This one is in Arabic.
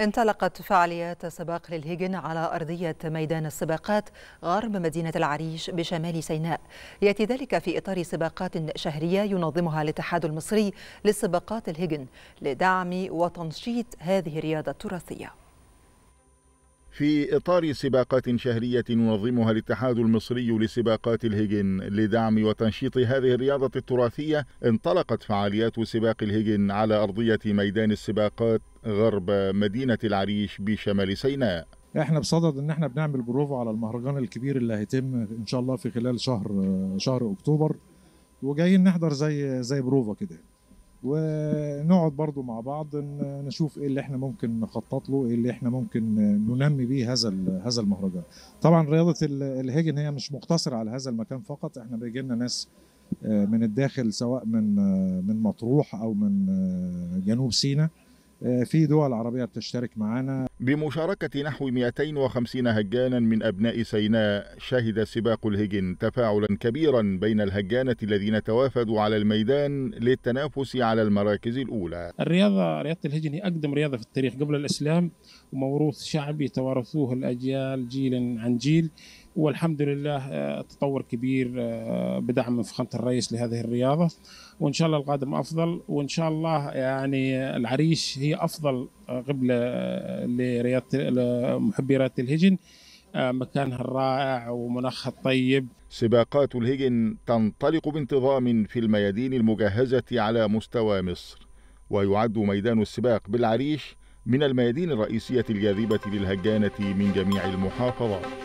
انطلقت فعاليات سباق للهجن على أرضية ميدان السباقات غرب مدينة العريش بشمال سيناء يأتي ذلك في إطار سباقات شهرية ينظمها الاتحاد المصري لسباقات الهجن لدعم وتنشيط هذه الرياضة التراثية في إطار سباقات شهرية ينظمها الاتحاد المصري لسباقات الهجن لدعم وتنشيط هذه الرياضة التراثية انطلقت فعاليات سباق الهجن على أرضية ميدان السباقات غرب مدينة العريش بشمال سيناء احنا بصدد ان احنا بنعمل بروفو على المهرجان الكبير اللي هيتم ان شاء الله في خلال شهر شهر اكتوبر وجايين نحضر زي زي بروفا كده ونقعد برضو مع بعض نشوف ايه اللي احنا ممكن نخطط له ايه اللي احنا ممكن ننمي به هذا هذا المهرجان طبعا رياضه الهيجن هي مش مقتصره على هذا المكان فقط احنا بيجي لنا ناس آه، من الداخل سواء من آه، من مطروح او من آه، جنوب سيناء آه، في دول عربية بتشترك معنا بمشاركة نحو 250 هجانا من أبناء سيناء شهد سباق الهجن تفاعلا كبيرا بين الهجانة الذين توافدوا على الميدان للتنافس على المراكز الأولى الرياضة رياضة الهجن هي أقدم رياضة في التاريخ قبل الإسلام وموروث شعبي توارثوه الأجيال جيلا عن جيل والحمد لله آه، تطور كبير آه، بدعم من فخامه الرئيس لهذه الرياضه وان شاء الله القادم افضل وان شاء الله يعني العريش هي افضل آه، قبله لرياضه محبي رياضه الهجن مكانها الرائع ومناخها الطيب سباقات الهجن تنطلق بانتظام في الميادين المجهزه على مستوى مصر ويعد ميدان السباق بالعريش من الميادين الرئيسيه الجاذبه للهجانه من جميع المحافظات